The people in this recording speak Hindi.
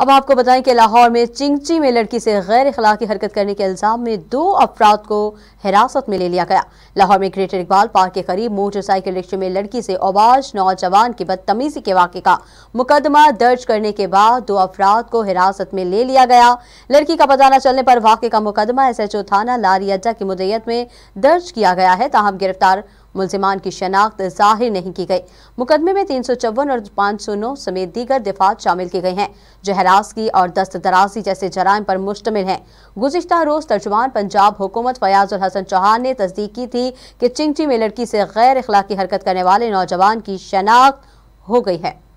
अब आपको बताएं कि लाहौर में चिंगची में लड़की से गैर अखलाकी हरकत करने के इल्ज़ाम में दो अफराद को हिरासत में ले लिया गया लाहौर में ग्रेटर इकबाल पार्क के करीब मोटरसाइकिल रिक्शे में लड़की से ओबाज नौजवान की बदतमीजी के वाक़े का मुकदमा दर्ज करने के बाद दो अफराद को हिरासत में ले लिया गया लड़की का पता न चलने पर वाक़े का मुकदमा एस एच ओ थाना लारी अड्डा की मुदैत में दर्ज किया गया है ताहम गिरफ्तार मुलजिमान की शनाख्त जाहिर नहीं की गई मुकदमे में तीन सौ चौवन और पाँच सौ नौ समेत दीगर दिफात शामिल किए गए हैं जो हरासगी और दस्त दराजी जैसे जराइम पर मुश्तमिल हैं गुजशत रोज तर्जुमान पंजाब हुकूमत फयाज हसन चौहान ने तस्दीक की थी कि चिंगची में लड़की से गैर अखलाकी हरकत करने वाले नौजवान की शनाख्त हो गई है